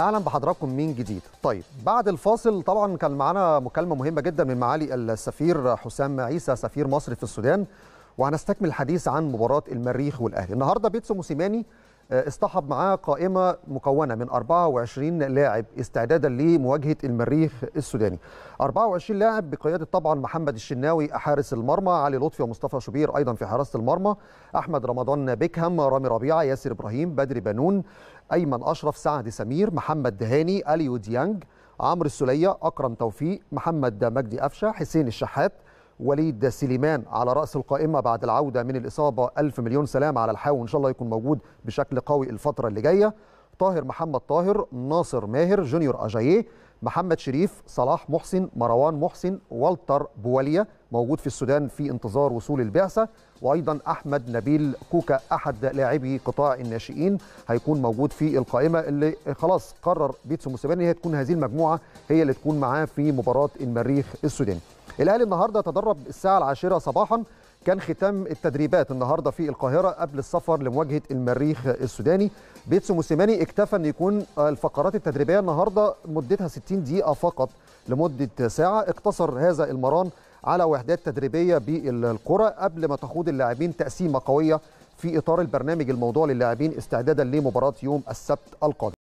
اهلا بحضراتكم من جديد طيب بعد الفاصل طبعا كان معانا مكالمه مهمه جدا من معالي السفير حسام عيسى سفير مصر في السودان وهنستكمل الحديث عن مباراه المريخ والاهلي النهارده بيتسو موسيماني آه، اصطحب معاه قائمة مكونة من 24 لاعب استعدادا لمواجهة المريخ السوداني 24 لاعب بقيادة طبعا محمد الشناوي حارس المرمى علي لطفي ومصطفى شوبير أيضا في حراسة المرمى أحمد رمضان بيكهام رامي ربيعة ياسر إبراهيم بدري بنون أيمن أشرف سعد سمير محمد دهاني أليو ديانج عمرو السلية أكرم توفيق محمد مجدي أفشة حسين الشحات وليد سليمان على رأس القائمة بعد العودة من الإصابة ألف مليون سلام على الحال وإن شاء الله يكون موجود بشكل قوي الفترة اللي جاية طاهر محمد طاهر ناصر ماهر جونيور أجاييه محمد شريف صلاح محسن مروان محسن والتر بوليا موجود في السودان في انتظار وصول البعثة وأيضا أحمد نبيل كوكا أحد لاعبي قطاع الناشئين هيكون موجود في القائمة اللي خلاص قرر بيتسو موسيماني هي تكون هذه المجموعة هي اللي تكون معاه في مباراة المريخ السوداني الاهلي النهارده تدرب الساعه العاشرة صباحا كان ختام التدريبات النهارده في القاهره قبل السفر لمواجهه المريخ السوداني بيتسو موسيماني اكتفى ان يكون الفقرات التدريبيه النهارده مدتها 60 دقيقه فقط لمده ساعه اقتصر هذا المران على وحدات تدريبيه بالقرى قبل ما تخوض اللاعبين تقسيمه قويه في اطار البرنامج الموضوع للاعبين استعدادا لمباراه يوم السبت القادم